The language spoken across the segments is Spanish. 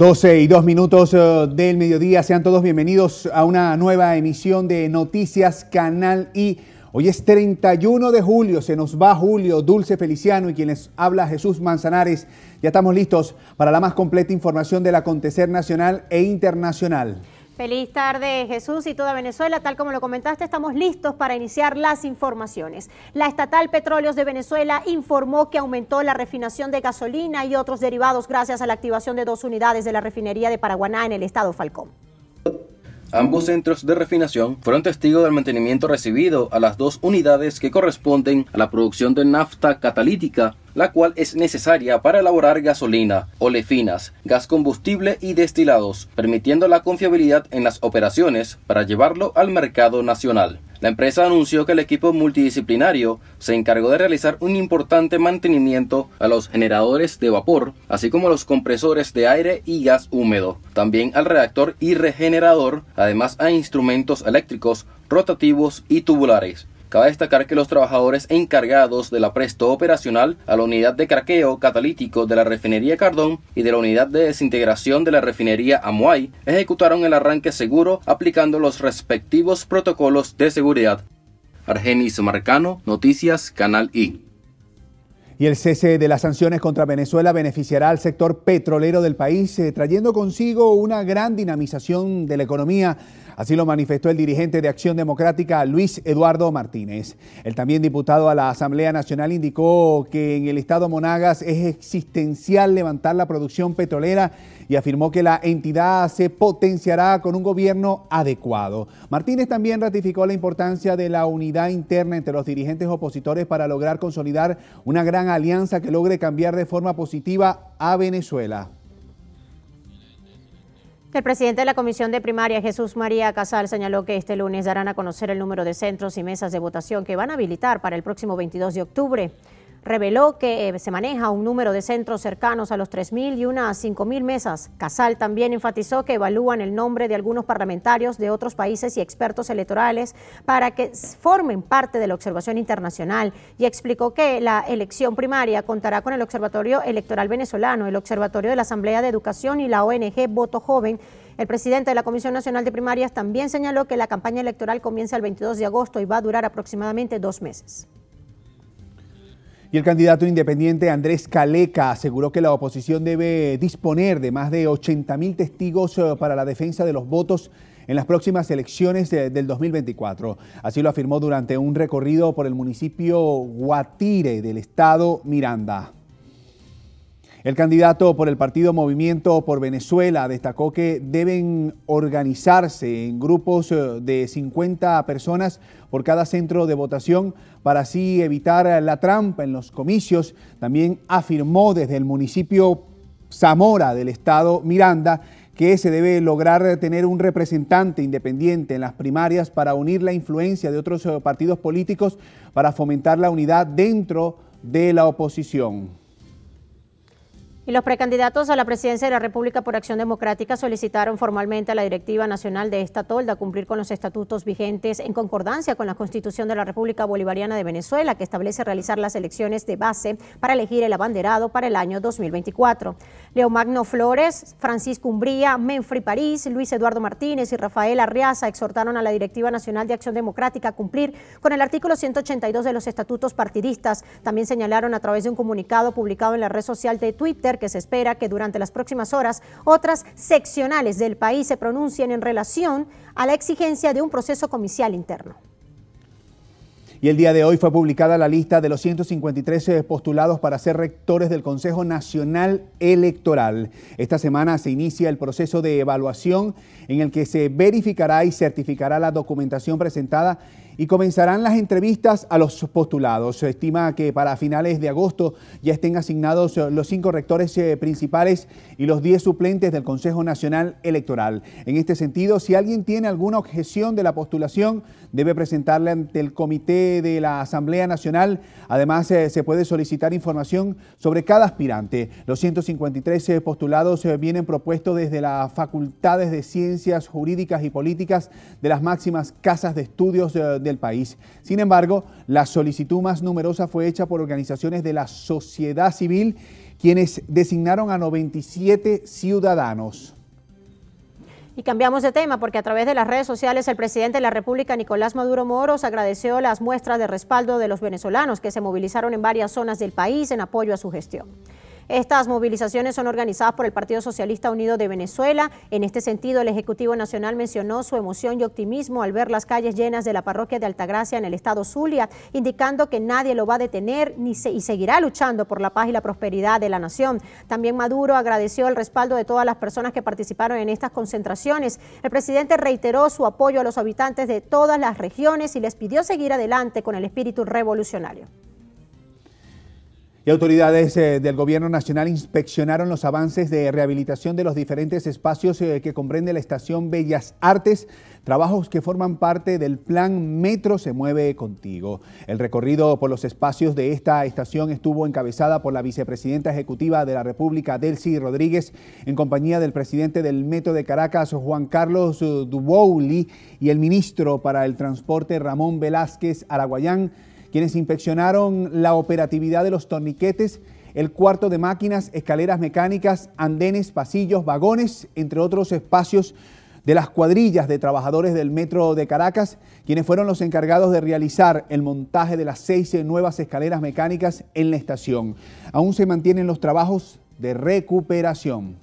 12 y 2 minutos eh, del mediodía, sean todos bienvenidos a una nueva emisión de Noticias Canal I. Hoy es 31 de julio, se nos va Julio, Dulce Feliciano y quienes habla Jesús Manzanares. Ya estamos listos para la más completa información del acontecer nacional e internacional. Feliz tarde, Jesús y toda Venezuela. Tal como lo comentaste, estamos listos para iniciar las informaciones. La estatal Petróleos de Venezuela informó que aumentó la refinación de gasolina y otros derivados gracias a la activación de dos unidades de la refinería de Paraguaná en el estado Falcón. Ambos centros de refinación fueron testigos del mantenimiento recibido a las dos unidades que corresponden a la producción de nafta catalítica, la cual es necesaria para elaborar gasolina, olefinas, gas combustible y destilados, permitiendo la confiabilidad en las operaciones para llevarlo al mercado nacional. La empresa anunció que el equipo multidisciplinario se encargó de realizar un importante mantenimiento a los generadores de vapor, así como a los compresores de aire y gas húmedo, también al reactor y regenerador, además a instrumentos eléctricos, rotativos y tubulares. Cabe destacar que los trabajadores encargados de apresto operacional a la unidad de craqueo catalítico de la refinería Cardón y de la unidad de desintegración de la refinería Amuay ejecutaron el arranque seguro aplicando los respectivos protocolos de seguridad. Argenis Marcano, Noticias, Canal I. Y el cese de las sanciones contra Venezuela beneficiará al sector petrolero del país, eh, trayendo consigo una gran dinamización de la economía. Así lo manifestó el dirigente de Acción Democrática, Luis Eduardo Martínez. El también diputado a la Asamblea Nacional indicó que en el estado Monagas es existencial levantar la producción petrolera y afirmó que la entidad se potenciará con un gobierno adecuado. Martínez también ratificó la importancia de la unidad interna entre los dirigentes opositores para lograr consolidar una gran alianza que logre cambiar de forma positiva a Venezuela. El presidente de la Comisión de Primaria, Jesús María Casal, señaló que este lunes darán a conocer el número de centros y mesas de votación que van a habilitar para el próximo 22 de octubre reveló que eh, se maneja un número de centros cercanos a los 3.000 y unas 5.000 mesas. Casal también enfatizó que evalúan el nombre de algunos parlamentarios de otros países y expertos electorales para que formen parte de la observación internacional y explicó que la elección primaria contará con el Observatorio Electoral Venezolano, el Observatorio de la Asamblea de Educación y la ONG Voto Joven. El presidente de la Comisión Nacional de Primarias también señaló que la campaña electoral comienza el 22 de agosto y va a durar aproximadamente dos meses. Y el candidato independiente Andrés Caleca aseguró que la oposición debe disponer de más de 80 mil testigos eh, para la defensa de los votos en las próximas elecciones eh, del 2024. Así lo afirmó durante un recorrido por el municipio Guatire del estado Miranda. El candidato por el partido Movimiento por Venezuela destacó que deben organizarse en grupos eh, de 50 personas por cada centro de votación para así evitar la trampa en los comicios. También afirmó desde el municipio Zamora del estado Miranda que se debe lograr tener un representante independiente en las primarias para unir la influencia de otros eh, partidos políticos para fomentar la unidad dentro de la oposición. Y los precandidatos a la presidencia de la República por Acción Democrática solicitaron formalmente a la Directiva Nacional de esta tolda cumplir con los estatutos vigentes en concordancia con la Constitución de la República Bolivariana de Venezuela, que establece realizar las elecciones de base para elegir el abanderado para el año 2024. Leo Magno Flores, Francisco Umbría, Menfri París, Luis Eduardo Martínez y Rafael Arriaza exhortaron a la Directiva Nacional de Acción Democrática a cumplir con el artículo 182 de los estatutos partidistas. También señalaron a través de un comunicado publicado en la red social de Twitter que se espera que durante las próximas horas otras seccionales del país se pronuncien en relación a la exigencia de un proceso comicial interno. Y el día de hoy fue publicada la lista de los 153 eh, postulados para ser rectores del Consejo Nacional Electoral. Esta semana se inicia el proceso de evaluación en el que se verificará y certificará la documentación presentada y comenzarán las entrevistas a los postulados. Se estima que para finales de agosto ya estén asignados eh, los cinco rectores eh, principales y los diez suplentes del Consejo Nacional Electoral. En este sentido, si alguien tiene alguna objeción de la postulación, debe presentarla ante el Comité de la Asamblea Nacional. Además, eh, se puede solicitar información sobre cada aspirante. Los 153 postulados vienen propuestos desde las facultades de ciencias jurídicas y políticas de las máximas casas de estudios de del país. Sin embargo, la solicitud más numerosa fue hecha por organizaciones de la sociedad civil, quienes designaron a 97 ciudadanos. Y cambiamos de tema porque a través de las redes sociales el presidente de la República, Nicolás Maduro Moros, agradeció las muestras de respaldo de los venezolanos que se movilizaron en varias zonas del país en apoyo a su gestión. Estas movilizaciones son organizadas por el Partido Socialista Unido de Venezuela. En este sentido, el Ejecutivo Nacional mencionó su emoción y optimismo al ver las calles llenas de la parroquia de Altagracia en el estado Zulia, indicando que nadie lo va a detener ni y seguirá luchando por la paz y la prosperidad de la nación. También Maduro agradeció el respaldo de todas las personas que participaron en estas concentraciones. El presidente reiteró su apoyo a los habitantes de todas las regiones y les pidió seguir adelante con el espíritu revolucionario. Y autoridades eh, del Gobierno Nacional inspeccionaron los avances de rehabilitación de los diferentes espacios eh, que comprende la Estación Bellas Artes, trabajos que forman parte del plan Metro se mueve contigo. El recorrido por los espacios de esta estación estuvo encabezada por la vicepresidenta ejecutiva de la República, Delcy Rodríguez, en compañía del presidente del Metro de Caracas, Juan Carlos eh, Dubouli, y el ministro para el Transporte, Ramón Velázquez Araguayán quienes inspeccionaron la operatividad de los torniquetes, el cuarto de máquinas, escaleras mecánicas, andenes, pasillos, vagones, entre otros espacios de las cuadrillas de trabajadores del Metro de Caracas, quienes fueron los encargados de realizar el montaje de las seis nuevas escaleras mecánicas en la estación. Aún se mantienen los trabajos de recuperación.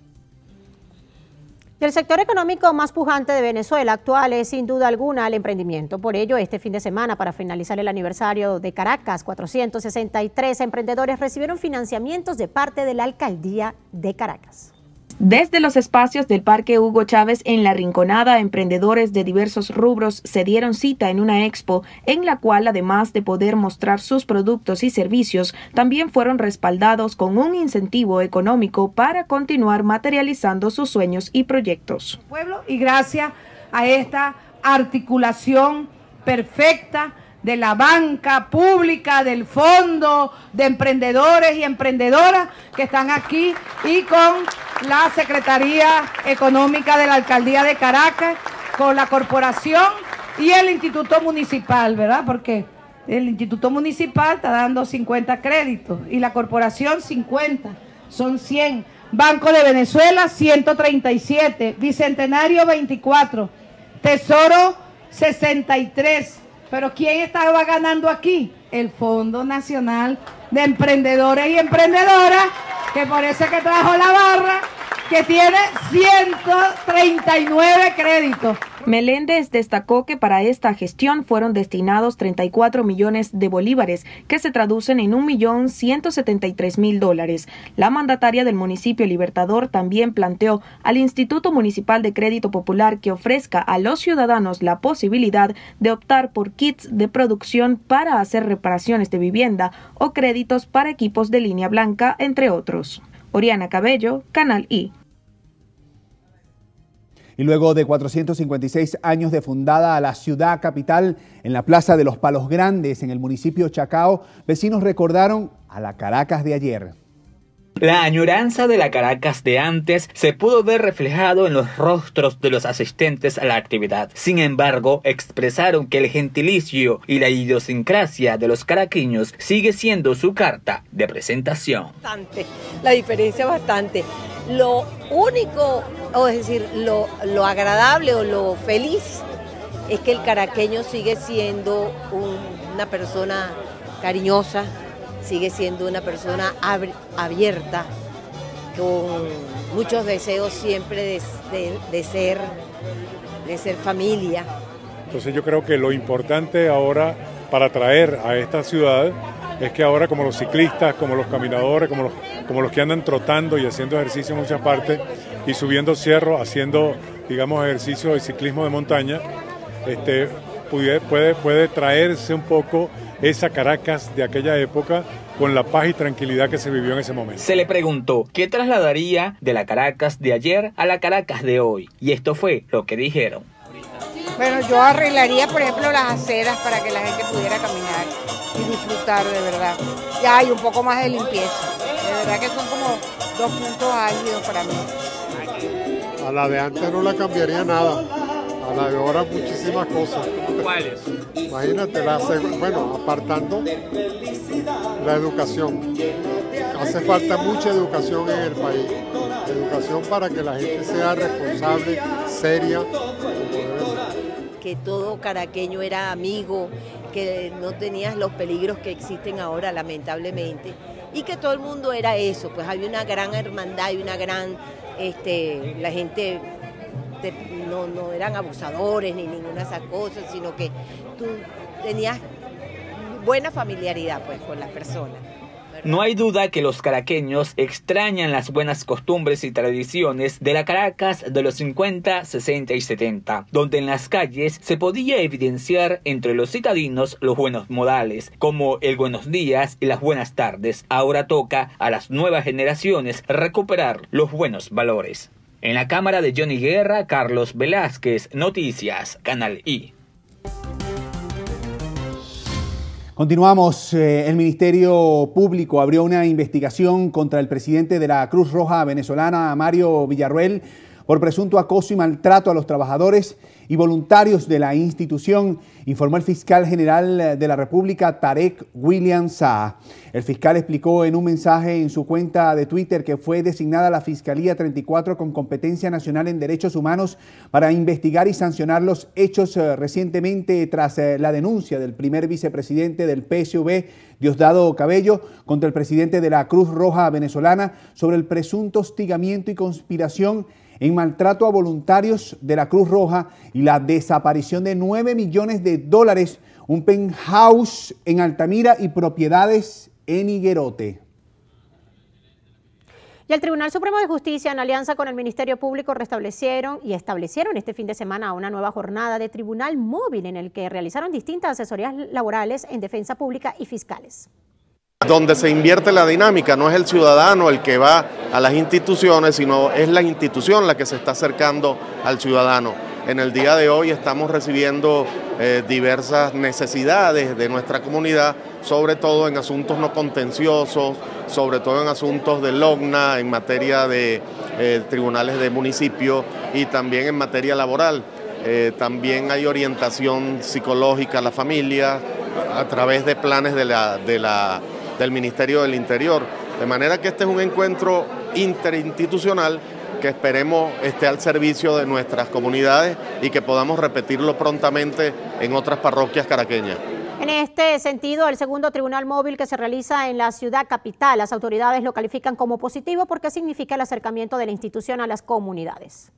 El sector económico más pujante de Venezuela actual es sin duda alguna el emprendimiento. Por ello, este fin de semana, para finalizar el aniversario de Caracas, 463 emprendedores recibieron financiamientos de parte de la Alcaldía de Caracas. Desde los espacios del Parque Hugo Chávez en La Rinconada, emprendedores de diversos rubros se dieron cita en una expo en la cual, además de poder mostrar sus productos y servicios, también fueron respaldados con un incentivo económico para continuar materializando sus sueños y proyectos. Pueblo, y gracias a esta articulación perfecta de la banca pública, del fondo de emprendedores y emprendedoras que están aquí y con la Secretaría Económica de la Alcaldía de Caracas, con la Corporación y el Instituto Municipal, ¿verdad? Porque el Instituto Municipal está dando 50 créditos y la Corporación 50, son 100. Banco de Venezuela 137, Bicentenario 24, Tesoro 63. Pero ¿quién estaba ganando aquí? El Fondo Nacional de Emprendedores y Emprendedoras que por eso que trajo la barra, que tiene 139 créditos. Meléndez destacó que para esta gestión fueron destinados 34 millones de bolívares, que se traducen en 1.173.000 dólares. La mandataria del municipio Libertador también planteó al Instituto Municipal de Crédito Popular que ofrezca a los ciudadanos la posibilidad de optar por kits de producción para hacer reparaciones de vivienda o créditos para equipos de línea blanca, entre otros. Oriana Cabello, Canal I. Y luego de 456 años de fundada a la ciudad capital en la Plaza de los Palos Grandes, en el municipio Chacao, vecinos recordaron a la Caracas de ayer. La añoranza de la Caracas de antes se pudo ver reflejado en los rostros de los asistentes a la actividad. Sin embargo, expresaron que el gentilicio y la idiosincrasia de los caraqueños sigue siendo su carta de presentación. la diferencia bastante. Lo único o es decir, lo, agradable o lo feliz es que el caraqueño sigue siendo una persona cariñosa, sigue siendo una persona abierta, con muchos deseos siempre de, ser, de ser familia. Entonces yo creo que lo importante ahora para atraer a esta ciudad es que ahora como los ciclistas, como los caminadores, como los, como los que andan trotando y haciendo ejercicio en muchas partes, y subiendo cierro, haciendo, digamos, ejercicio de ciclismo de montaña, este, puede, puede, puede traerse un poco esa Caracas de aquella época con la paz y tranquilidad que se vivió en ese momento. Se le preguntó qué trasladaría de la Caracas de ayer a la Caracas de hoy y esto fue lo que dijeron. Bueno, yo arreglaría, por ejemplo, las aceras para que la gente pudiera caminar y disfrutar de verdad. Ya hay un poco más de limpieza verdad que son como dos puntos álgidos para mí. A la de antes no la cambiaría nada. A la de ahora muchísimas cosas. ¿Cuáles? Imagínate, la, bueno, apartando la educación. Hace falta mucha educación en el país. Educación para que la gente sea responsable, seria. Que todo caraqueño era amigo, que no tenías los peligros que existen ahora, lamentablemente y que todo el mundo era eso, pues había una gran hermandad y una gran, este, la gente no, eran abusadores ni ninguna de esas cosas, sino que tú tenías buena familiaridad pues con las personas. No hay duda que los caraqueños extrañan las buenas costumbres y tradiciones de la Caracas de los 50, 60 y 70, donde en las calles se podía evidenciar entre los citadinos los buenos modales, como el buenos días y las buenas tardes. Ahora toca a las nuevas generaciones recuperar los buenos valores. En la cámara de Johnny Guerra, Carlos Velázquez, Noticias, Canal I. Continuamos. Eh, el Ministerio Público abrió una investigación contra el presidente de la Cruz Roja venezolana, Mario Villarruel, por presunto acoso y maltrato a los trabajadores y voluntarios de la institución, informó el fiscal general de la República, Tarek William Saa. El fiscal explicó en un mensaje en su cuenta de Twitter que fue designada la Fiscalía 34 con competencia nacional en derechos humanos para investigar y sancionar los hechos eh, recientemente tras eh, la denuncia del primer vicepresidente del PSV, Diosdado Cabello, contra el presidente de la Cruz Roja venezolana sobre el presunto hostigamiento y conspiración en maltrato a voluntarios de la Cruz Roja y la desaparición de 9 millones de dólares, un penthouse en Altamira y propiedades en Higuerote. Y el Tribunal Supremo de Justicia, en alianza con el Ministerio Público, restablecieron y establecieron este fin de semana una nueva jornada de tribunal móvil en el que realizaron distintas asesorías laborales en defensa pública y fiscales. Donde se invierte la dinámica, no es el ciudadano el que va a las instituciones, sino es la institución la que se está acercando al ciudadano. En el día de hoy estamos recibiendo eh, diversas necesidades de nuestra comunidad, sobre todo en asuntos no contenciosos, sobre todo en asuntos de LOGNA, en materia de eh, tribunales de municipio y también en materia laboral. Eh, también hay orientación psicológica a la familia a través de planes de la, de la del Ministerio del Interior. De manera que este es un encuentro interinstitucional que esperemos esté al servicio de nuestras comunidades y que podamos repetirlo prontamente en otras parroquias caraqueñas. En este sentido, el segundo tribunal móvil que se realiza en la ciudad capital, las autoridades lo califican como positivo porque significa el acercamiento de la institución a las comunidades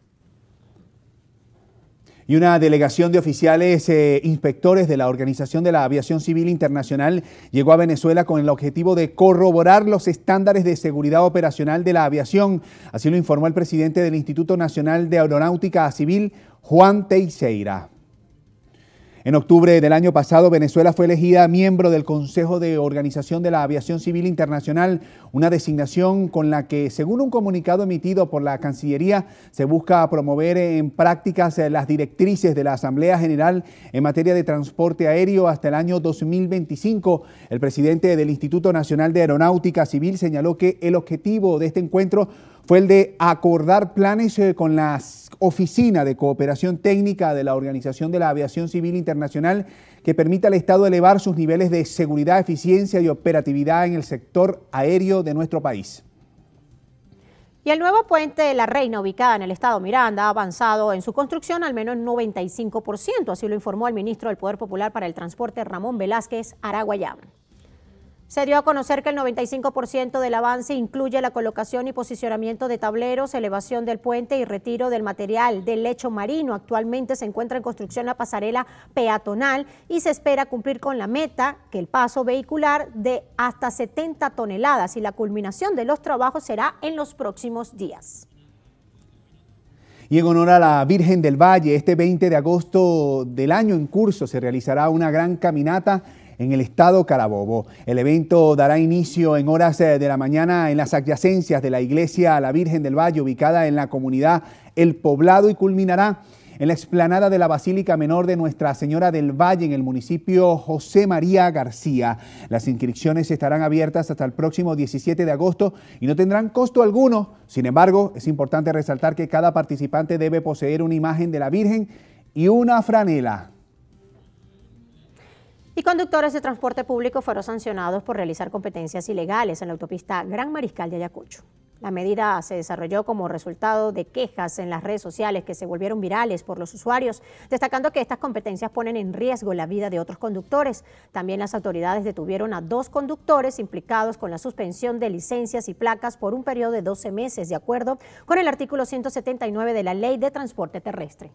y una delegación de oficiales e inspectores de la Organización de la Aviación Civil Internacional llegó a Venezuela con el objetivo de corroborar los estándares de seguridad operacional de la aviación. Así lo informó el presidente del Instituto Nacional de Aeronáutica Civil, Juan Teixeira. En octubre del año pasado, Venezuela fue elegida miembro del Consejo de Organización de la Aviación Civil Internacional, una designación con la que, según un comunicado emitido por la Cancillería, se busca promover en prácticas las directrices de la Asamblea General en materia de transporte aéreo hasta el año 2025. El presidente del Instituto Nacional de Aeronáutica Civil señaló que el objetivo de este encuentro fue el de acordar planes eh, con la Oficina de Cooperación Técnica de la Organización de la Aviación Civil Internacional que permita al Estado elevar sus niveles de seguridad, eficiencia y operatividad en el sector aéreo de nuestro país. Y el nuevo puente de la Reina, ubicada en el estado Miranda, ha avanzado en su construcción al menos 95%, así lo informó el ministro del Poder Popular para el Transporte, Ramón Velázquez Araguayán. Se dio a conocer que el 95% del avance incluye la colocación y posicionamiento de tableros, elevación del puente y retiro del material del lecho marino. Actualmente se encuentra en construcción la pasarela peatonal y se espera cumplir con la meta que el paso vehicular de hasta 70 toneladas y la culminación de los trabajos será en los próximos días. Y en honor a la Virgen del Valle, este 20 de agosto del año en curso se realizará una gran caminata en el estado Carabobo. El evento dará inicio en horas eh, de la mañana en las adyacencias de la iglesia a la Virgen del Valle, ubicada en la comunidad El Poblado, y culminará en la explanada de la Basílica Menor de Nuestra Señora del Valle en el municipio José María García. Las inscripciones estarán abiertas hasta el próximo 17 de agosto y no tendrán costo alguno. Sin embargo, es importante resaltar que cada participante debe poseer una imagen de la Virgen y una franela y conductores de transporte público fueron sancionados por realizar competencias ilegales en la autopista Gran Mariscal de Ayacucho. La medida se desarrolló como resultado de quejas en las redes sociales que se volvieron virales por los usuarios, destacando que estas competencias ponen en riesgo la vida de otros conductores. También las autoridades detuvieron a dos conductores implicados con la suspensión de licencias y placas por un periodo de 12 meses, de acuerdo con el artículo 179 de la Ley de Transporte Terrestre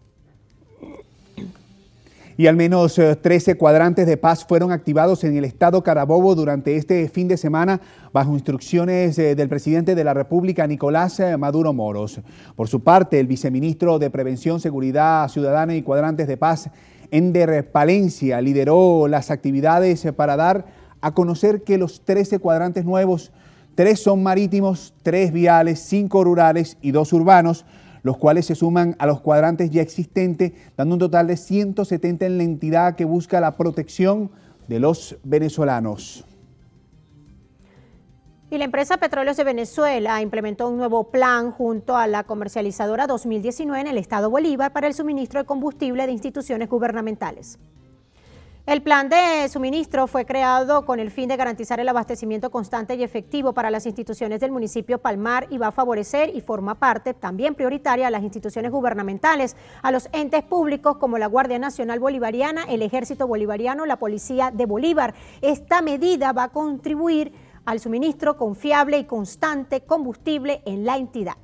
y al menos 13 eh, cuadrantes de paz fueron activados en el estado Carabobo durante este fin de semana bajo instrucciones eh, del presidente de la República, Nicolás eh, Maduro Moros. Por su parte, el viceministro de Prevención, Seguridad Ciudadana y Cuadrantes de Paz, Ender Palencia, lideró las actividades para dar a conocer que los 13 cuadrantes nuevos, tres son marítimos, tres viales, cinco rurales y dos urbanos, los cuales se suman a los cuadrantes ya existentes, dando un total de 170 en la entidad que busca la protección de los venezolanos. Y la empresa Petróleos de Venezuela implementó un nuevo plan junto a la comercializadora 2019 en el estado Bolívar para el suministro de combustible de instituciones gubernamentales. El plan de suministro fue creado con el fin de garantizar el abastecimiento constante y efectivo para las instituciones del municipio Palmar y va a favorecer y forma parte también prioritaria a las instituciones gubernamentales, a los entes públicos como la Guardia Nacional Bolivariana, el Ejército Bolivariano, la Policía de Bolívar. Esta medida va a contribuir al suministro confiable y constante combustible en la entidad.